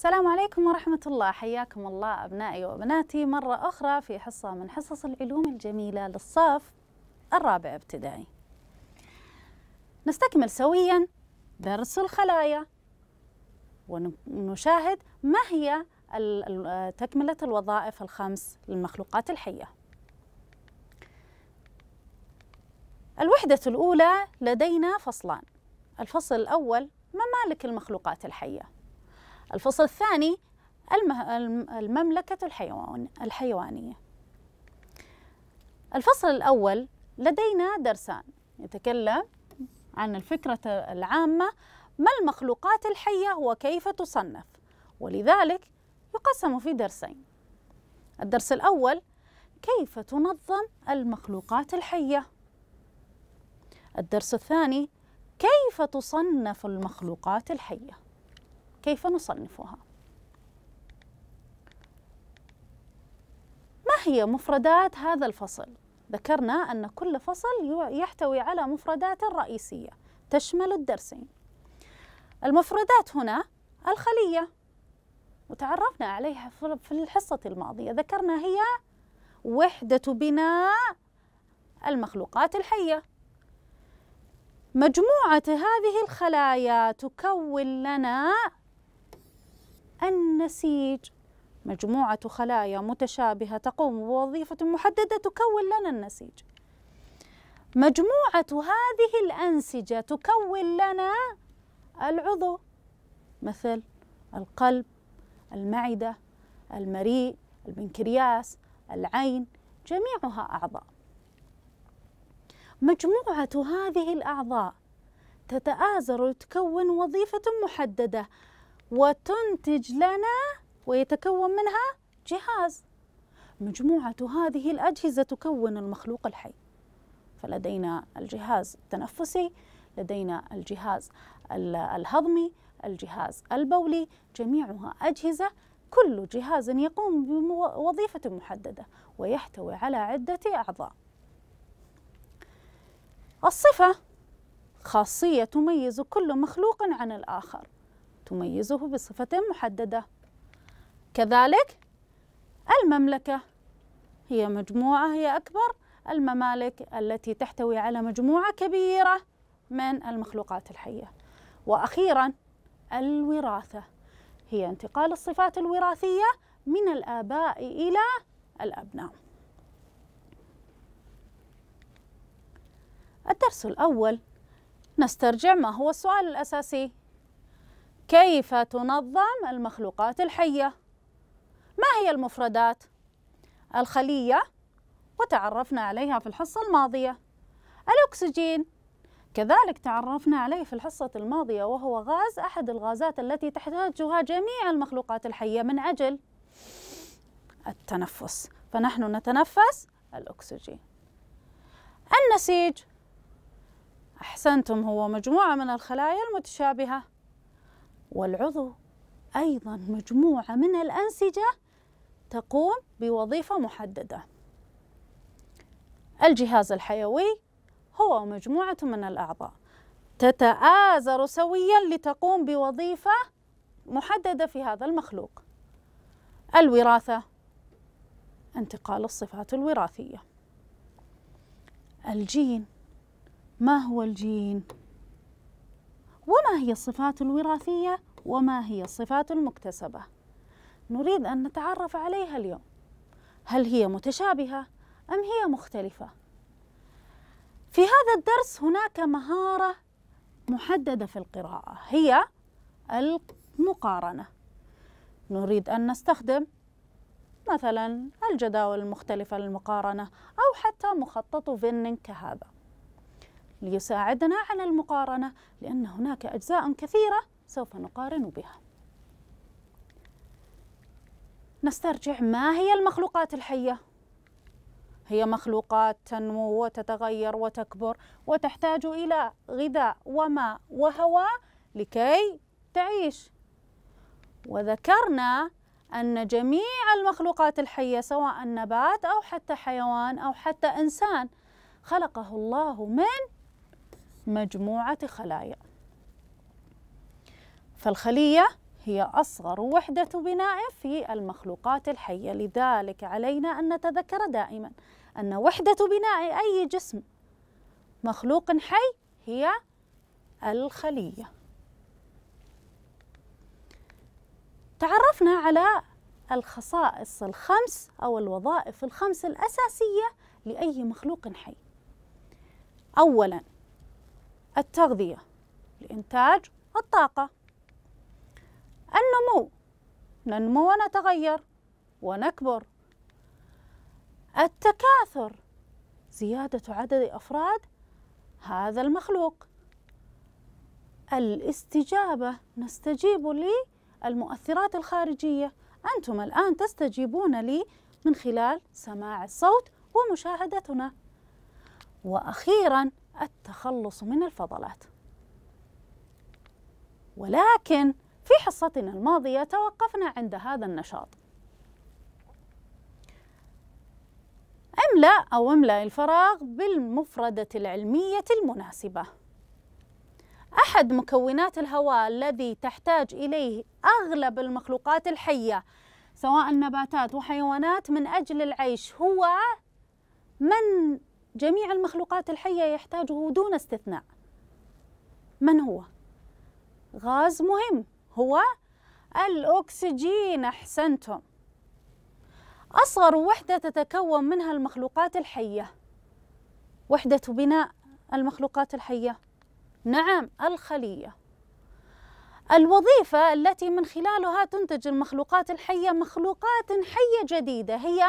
السلام عليكم ورحمة الله حياكم الله أبنائي وبناتي مرة أخرى في حصة من حصص العلوم الجميلة للصف الرابع ابتدائي نستكمل سويا درس الخلايا ونشاهد ما هي تكملة الوظائف الخمس للمخلوقات الحية الوحدة الأولى لدينا فصلان الفصل الأول ممالك المخلوقات الحية الفصل الثاني المملكة الحيوان الحيوانية الفصل الأول لدينا درسان يتكلم عن الفكرة العامة ما المخلوقات الحية وكيف تصنف ولذلك يقسم في درسين الدرس الأول كيف تنظم المخلوقات الحية الدرس الثاني كيف تصنف المخلوقات الحيه كيف نصنفها ما هي مفردات هذا الفصل ذكرنا أن كل فصل يحتوي على مفردات رئيسية تشمل الدرسين المفردات هنا الخلية وتعرفنا عليها في الحصة الماضية ذكرنا هي وحدة بناء المخلوقات الحية مجموعة هذه الخلايا تكون لنا النسيج مجموعة خلايا متشابهة تقوم بوظيفة محددة تكون لنا النسيج مجموعة هذه الأنسجة تكون لنا العضو مثل القلب المعدة المريء البنكرياس العين جميعها أعضاء مجموعة هذه الأعضاء تتآزر لتكون وظيفة محددة وتنتج لنا ويتكون منها جهاز مجموعة هذه الأجهزة تكون المخلوق الحي فلدينا الجهاز التنفسي لدينا الجهاز الهضمي الجهاز البولي جميعها أجهزة كل جهاز يقوم بوظيفة محددة ويحتوي على عدة أعضاء الصفة خاصية تميز كل مخلوق عن الآخر تميزه بصفة محددة كذلك المملكة هي مجموعة هي أكبر الممالك التي تحتوي على مجموعة كبيرة من المخلوقات الحية وأخيرا الوراثة هي انتقال الصفات الوراثية من الآباء إلى الأبناء الدرس الأول نسترجع ما هو السؤال الأساسي كيف تنظم المخلوقات الحية ما هي المفردات الخلية وتعرفنا عليها في الحصة الماضية الأكسجين كذلك تعرفنا عليه في الحصة الماضية وهو غاز أحد الغازات التي تحتاجها جميع المخلوقات الحية من أجل التنفس فنحن نتنفس الأكسجين النسيج أحسنتم هو مجموعة من الخلايا المتشابهة والعضو أيضا مجموعة من الأنسجة تقوم بوظيفة محددة الجهاز الحيوي هو مجموعة من الأعضاء تتآزر سويا لتقوم بوظيفة محددة في هذا المخلوق الوراثة انتقال الصفات الوراثية الجين ما هو الجين؟ وما هي الصفات الوراثية وما هي الصفات المكتسبة نريد أن نتعرف عليها اليوم هل هي متشابهة أم هي مختلفة في هذا الدرس هناك مهارة محددة في القراءة هي المقارنة نريد أن نستخدم مثلا الجداول المختلفة للمقارنة أو حتى مخطط فينن كهذا ليساعدنا على المقارنة لأن هناك أجزاء كثيرة سوف نقارن بها نسترجع ما هي المخلوقات الحية هي مخلوقات تنمو وتتغير وتكبر وتحتاج إلى غذاء وماء وهواء لكي تعيش وذكرنا أن جميع المخلوقات الحية سواء نبات أو حتى حيوان أو حتى إنسان خلقه الله من مجموعة خلايا فالخلية هي أصغر وحدة بناء في المخلوقات الحية لذلك علينا أن نتذكر دائما أن وحدة بناء أي جسم مخلوق حي هي الخلية تعرفنا على الخصائص الخمس أو الوظائف الخمس الأساسية لأي مخلوق حي أولا التغذية لإنتاج الطاقة النمو ننمو ونتغير ونكبر التكاثر زيادة عدد أفراد هذا المخلوق الاستجابة نستجيب للمؤثرات الخارجية أنتم الآن تستجيبون لي من خلال سماع الصوت ومشاهدتنا وأخيرا التخلص من الفضلات ولكن في حصتنا الماضية توقفنا عند هذا النشاط املأ أو املأ الفراغ بالمفردة العلمية المناسبة أحد مكونات الهواء الذي تحتاج إليه أغلب المخلوقات الحية سواء نباتات وحيوانات من أجل العيش هو من جميع المخلوقات الحية يحتاجه دون استثناء من هو؟ غاز مهم هو الأكسجين أحسنتم أصغر وحدة تتكون منها المخلوقات الحية وحدة بناء المخلوقات الحية نعم الخلية الوظيفة التي من خلالها تنتج المخلوقات الحية مخلوقات حية جديدة هي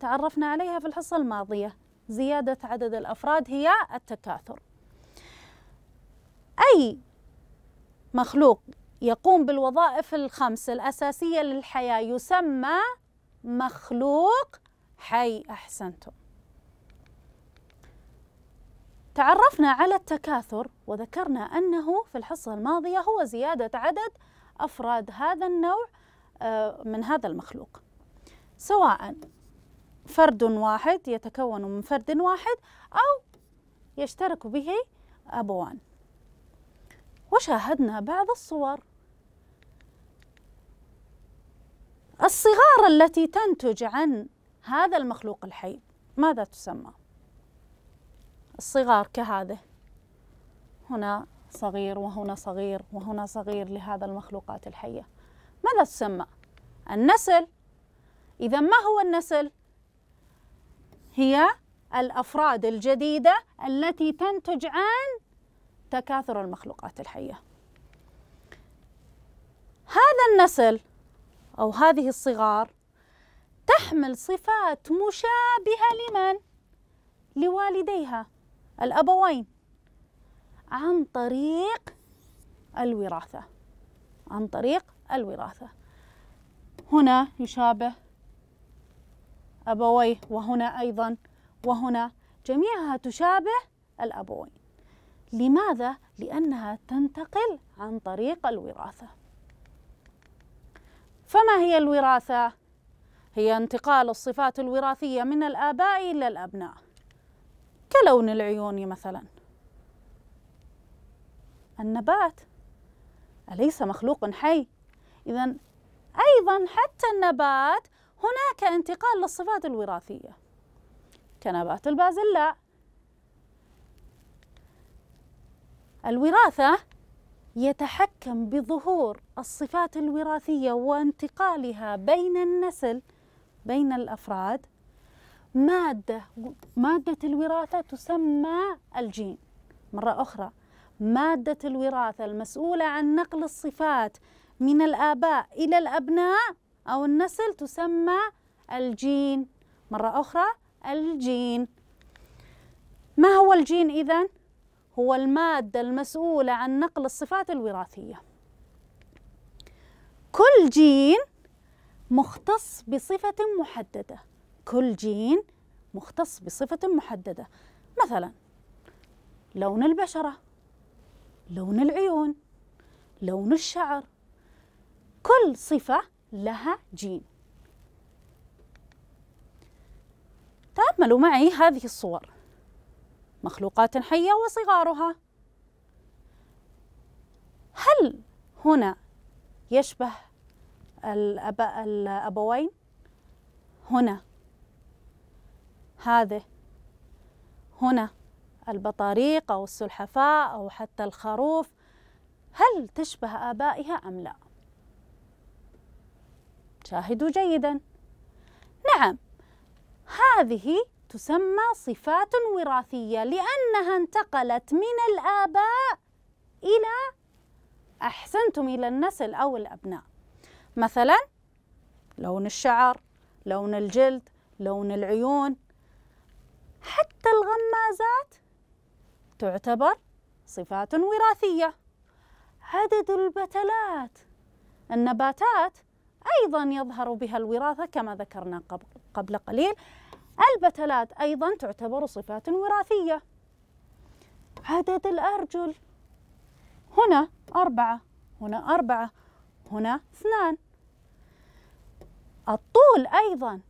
تعرفنا عليها في الحصة الماضية زيادة عدد الأفراد هي التكاثر أي مخلوق يقوم بالوظائف الخمس الأساسية للحياة يسمى مخلوق حي أحسنتم تعرفنا على التكاثر وذكرنا أنه في الحصة الماضية هو زيادة عدد أفراد هذا النوع آه، من هذا المخلوق سواء فرد واحد يتكون من فرد واحد أو يشترك به أبوان وشاهدنا بعض الصور الصغار التي تنتج عن هذا المخلوق الحي ماذا تسمى الصغار كهذه هنا صغير وهنا صغير وهنا صغير لهذا المخلوقات الحية ماذا تسمى النسل إذا ما هو النسل هي الافراد الجديده التي تنتج عن تكاثر المخلوقات الحيه هذا النسل او هذه الصغار تحمل صفات مشابهه لمن لوالديها الابوين عن طريق الوراثه عن طريق الوراثه هنا يشابه أبويه وهنا أيضا وهنا جميعها تشابه الأبوين لماذا؟ لأنها تنتقل عن طريق الوراثة فما هي الوراثة؟ هي انتقال الصفات الوراثية من الآباء إلى الأبناء كلون العيون مثلا النبات أليس مخلوق حي؟ إذا أيضا حتى النبات هناك انتقال للصفات الوراثية كنبات البازلاء الوراثة يتحكم بظهور الصفات الوراثية وانتقالها بين النسل بين الأفراد مادة مادة الوراثة تسمى الجين مرة أخرى مادة الوراثة المسؤولة عن نقل الصفات من الآباء إلى الأبناء أو النسل تسمى الجين مرة أخرى الجين ما هو الجين إذا؟ هو المادة المسؤولة عن نقل الصفات الوراثية كل جين مختص بصفة محددة كل جين مختص بصفة محددة مثلا لون البشرة لون العيون لون الشعر كل صفة لها جين تأملوا طيب، معي هذه الصور مخلوقات حية وصغارها هل هنا يشبه الأب... الأبوين هنا هذه هنا البطاريق أو السلحفاة أو حتى الخروف هل تشبه آبائها أم لا؟ شاهدوا جيدا نعم هذه تسمى صفات وراثية لأنها انتقلت من الآباء إلى أحسنتم إلى النسل أو الأبناء مثلا لون الشعر لون الجلد لون العيون حتى الغمازات تعتبر صفات وراثية عدد البتلات النباتات أيضا يظهر بها الوراثة كما ذكرنا قبل قليل البتلات أيضا تعتبر صفات وراثية عدد الأرجل هنا أربعة هنا أربعة هنا اثنان الطول أيضا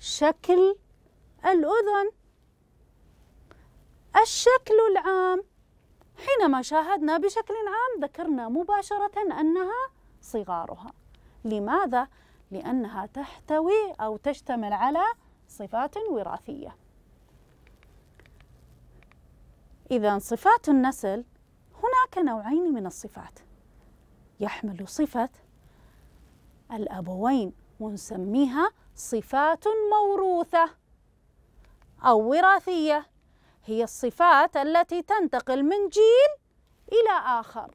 شكل الأذن الشكل العام حينما شاهدنا بشكل عام ذكرنا مباشرة أنها صغارها لماذا؟ لأنها تحتوي أو تشتمل على صفات وراثية إذا صفات النسل هناك نوعين من الصفات يحمل صفة الأبوين ونسميها صفات موروثة أو وراثية هي الصفات التي تنتقل من جيل إلى آخر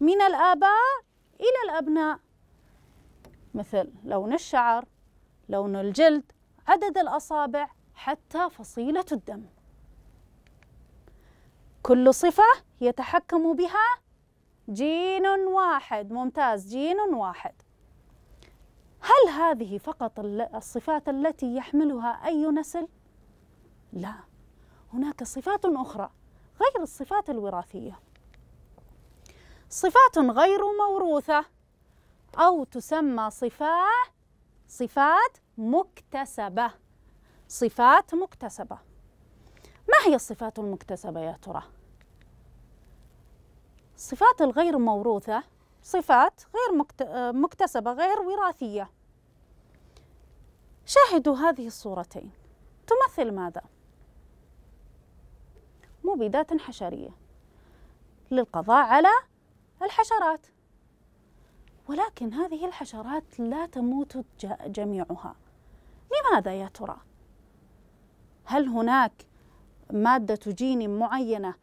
من الآباء إلى الأبناء مثل لون الشعر لون الجلد عدد الأصابع حتى فصيلة الدم كل صفة يتحكم بها جين واحد ممتاز جين واحد هل هذه فقط الصفات التي يحملها أي نسل؟ لا هناك صفات أخرى غير الصفات الوراثية صفات غير موروثة أو تسمى صفات صفات مكتسبة صفات مكتسبة ما هي الصفات المكتسبة يا ترى؟ الصفات الغير موروثة صفات غير مكتسبة غير وراثية شاهدوا هذه الصورتين تمثل ماذا؟ مبيدات حشرية للقضاء على الحشرات ولكن هذه الحشرات لا تموت جميعها لماذا يا ترى هل هناك ماده جين معينه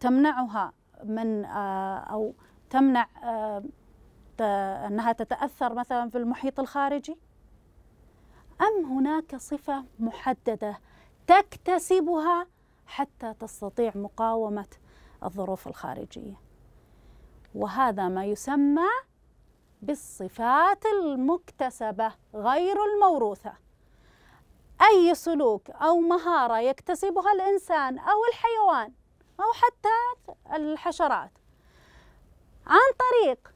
تمنعها من آه، او تمنع آه، انها تتاثر مثلا في المحيط الخارجي ام هناك صفه محدده تكتسبها حتى تستطيع مقاومه الظروف الخارجيه وهذا ما يسمى بالصفات المكتسبة غير الموروثة أي سلوك أو مهارة يكتسبها الإنسان أو الحيوان أو حتى الحشرات عن طريق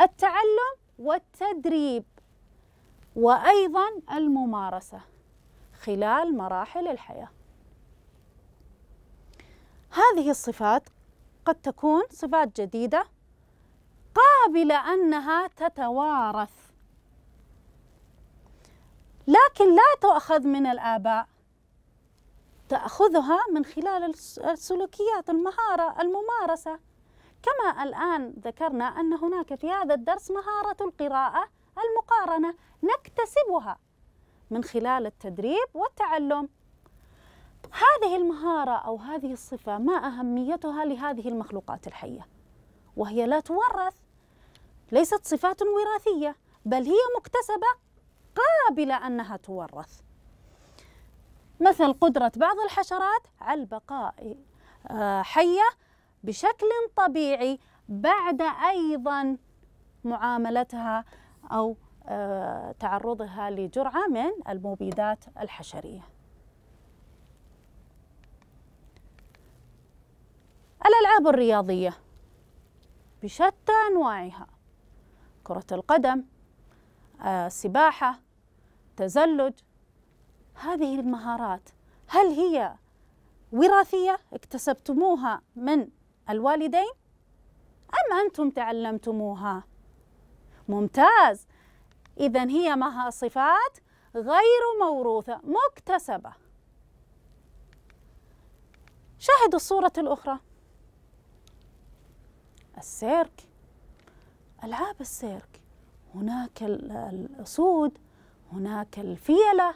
التعلم والتدريب وأيضا الممارسة خلال مراحل الحياة هذه الصفات قد تكون صفات جديدة قابلة أنها تتوارث لكن لا تؤخذ من الآباء تأخذها من خلال السلوكيات المهارة الممارسة كما الآن ذكرنا أن هناك في هذا الدرس مهارة القراءة المقارنة نكتسبها من خلال التدريب والتعلم هذه المهارة أو هذه الصفة ما أهميتها لهذه المخلوقات الحية وهي لا تورث ليست صفات وراثية بل هي مكتسبة قابلة أنها تورث مثل قدرة بعض الحشرات على البقاء آه، حية بشكل طبيعي بعد أيضا معاملتها أو آه، تعرضها لجرعة من المبيدات الحشرية الألعاب الرياضية بشتى أنواعها كرة القدم السباحة آه، تزلج هذه المهارات هل هي وراثية اكتسبتموها من الوالدين أم أنتم تعلمتموها ممتاز إذا هي مها صفات غير موروثة مكتسبة شاهدوا الصورة الأخرى السيرك ألعاب السيرك هناك الأسود هناك الفيلة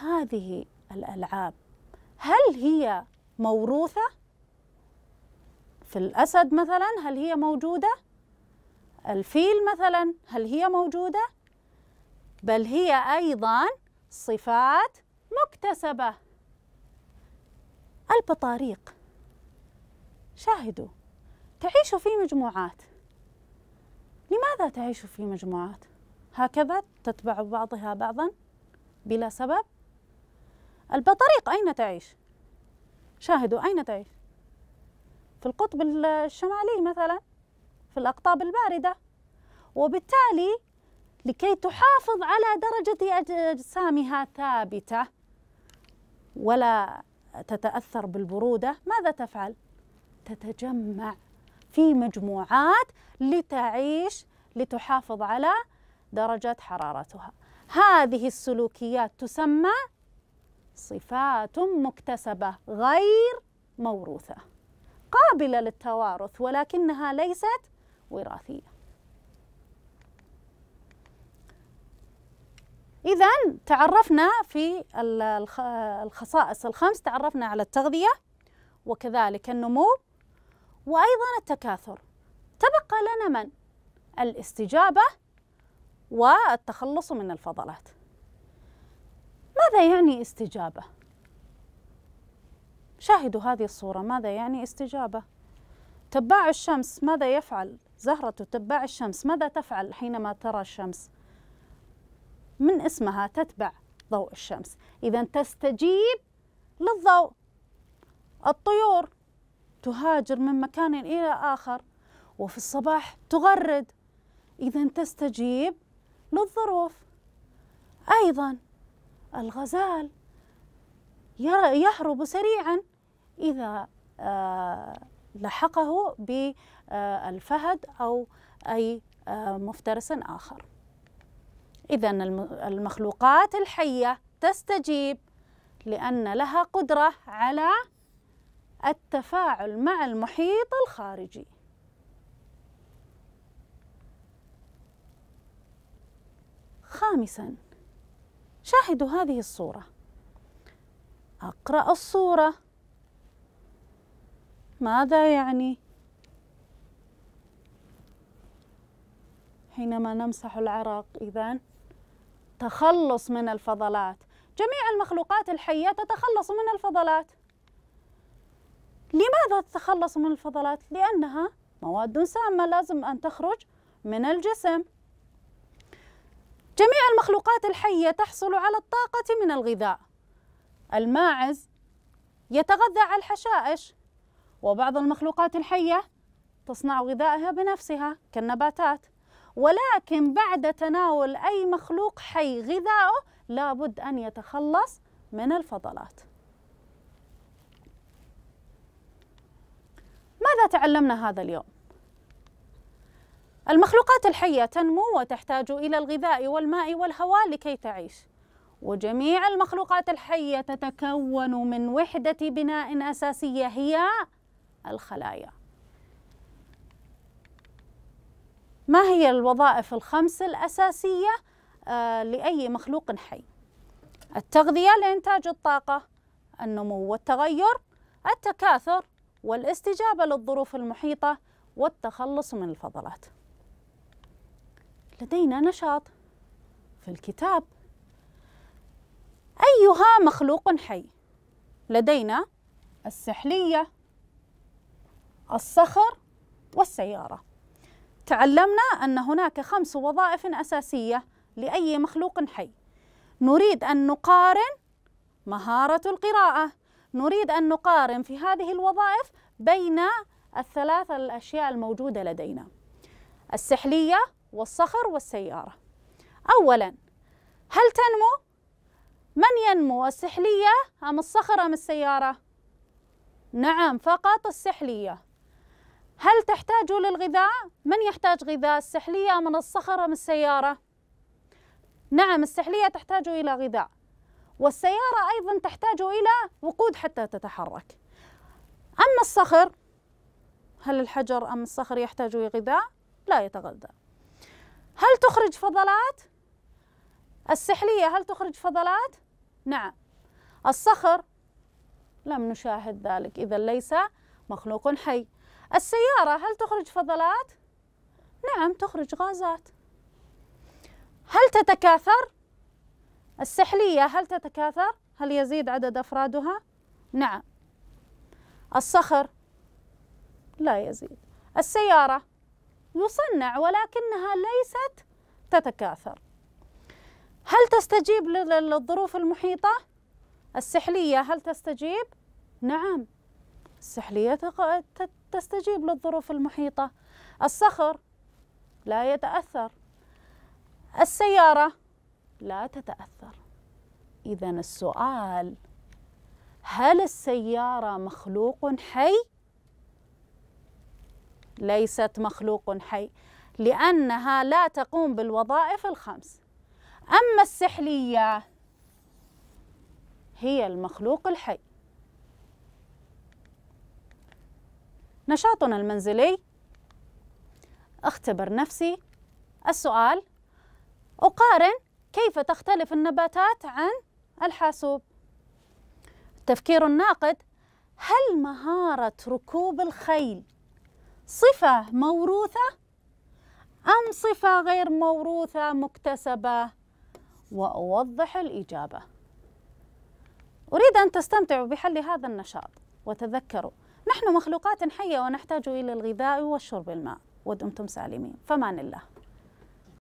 هذه الألعاب هل هي موروثة في الأسد مثلا هل هي موجودة الفيل مثلا هل هي موجودة بل هي أيضا صفات مكتسبة البطاريق شاهدوا تعيش في مجموعات لماذا تعيش في مجموعات هكذا تتبع بعضها بعضا بلا سبب البطريق أين تعيش شاهدوا أين تعيش في القطب الشمالي مثلا في الأقطاب الباردة وبالتالي لكي تحافظ على درجة أجسامها ثابتة ولا تتأثر بالبرودة ماذا تفعل؟ تتجمع في مجموعات لتعيش لتحافظ على درجة حرارتها هذه السلوكيات تسمى صفات مكتسبة غير موروثة قابلة للتوارث ولكنها ليست وراثية إذا تعرفنا في الخصائص الخمس تعرفنا على التغذية وكذلك النمو وأيضا التكاثر تبقى لنا من؟ الاستجابة والتخلص من الفضلات ماذا يعني استجابة؟ شاهدوا هذه الصورة ماذا يعني استجابة؟ تباع الشمس ماذا يفعل؟ زهرة تباع الشمس ماذا تفعل حينما ترى الشمس؟ من اسمها تتبع ضوء الشمس إذا تستجيب للضوء الطيور تهاجر من مكان إلى آخر وفي الصباح تغرد إذا تستجيب للظروف أيضا الغزال يهرب سريعا إذا آه، لحقه بالفهد آه، أو أي آه، مفترس آخر إذا المخلوقات الحية تستجيب لأن لها قدرة على التفاعل مع المحيط الخارجي خامسا شاهدوا هذه الصورة أقرأ الصورة ماذا يعني؟ حينما نمسح العرق إذا تخلص من الفضلات جميع المخلوقات الحية تتخلص من الفضلات لماذا تتخلص من الفضلات؟ لأنها مواد سامة لازم أن تخرج من الجسم جميع المخلوقات الحية تحصل على الطاقة من الغذاء الماعز يتغذى على الحشائش وبعض المخلوقات الحية تصنع غذائها بنفسها كالنباتات ولكن بعد تناول أي مخلوق حي غذائه لابد أن يتخلص من الفضلات ماذا تعلمنا هذا اليوم؟ المخلوقات الحية تنمو وتحتاج إلى الغذاء والماء والهواء لكي تعيش وجميع المخلوقات الحية تتكون من وحدة بناء أساسية هي الخلايا ما هي الوظائف الخمس الأساسية آه، لأي مخلوق حي؟ التغذية لإنتاج الطاقة النمو والتغير التكاثر والاستجابة للظروف المحيطة والتخلص من الفضلات لدينا نشاط في الكتاب أيها مخلوق حي لدينا السحلية الصخر والسيارة تعلمنا أن هناك خمس وظائف أساسية لأي مخلوق حي نريد أن نقارن مهارة القراءة نريد أن نقارن في هذه الوظائف بين الثلاثة الأشياء الموجودة لدينا السحلية والصخر والسيارة أولا هل تنمو؟ من ينمو السحلية أم الصخر أم السيارة؟ نعم فقط السحلية هل تحتاج للغذاء؟ من يحتاج غذاء السحلية من الصخر أم السيارة؟ نعم السحلية تحتاج إلى غذاء والسيارة أيضا تحتاج إلى وقود حتى تتحرك أما الصخر هل الحجر أم الصخر يحتاج إلى غذاء؟ لا يتغذى هل تخرج فضلات؟ السحلية هل تخرج فضلات؟ نعم الصخر لم نشاهد ذلك إذا ليس مخلوق حي السيارة هل تخرج فضلات؟ نعم تخرج غازات هل تتكاثر؟ السحلية هل تتكاثر؟ هل يزيد عدد أفرادها؟ نعم الصخر لا يزيد السيارة يصنع ولكنها ليست تتكاثر هل تستجيب للظروف المحيطة؟ السحلية هل تستجيب؟ نعم السحلية تستجيب للظروف المحيطة الصخر لا يتأثر السيارة لا تتاثر اذا السؤال هل السياره مخلوق حي ليست مخلوق حي لانها لا تقوم بالوظائف الخمس اما السحليه هي المخلوق الحي نشاطنا المنزلي اختبر نفسي السؤال اقارن كيف تختلف النباتات عن الحاسوب التفكير الناقد هل مهارة ركوب الخيل صفة موروثة أم صفة غير موروثة مكتسبة وأوضح الإجابة أريد أن تستمتعوا بحل هذا النشاط وتذكروا نحن مخلوقات حية ونحتاج إلى الغذاء والشرب الماء ودمتم سالمين فمان الله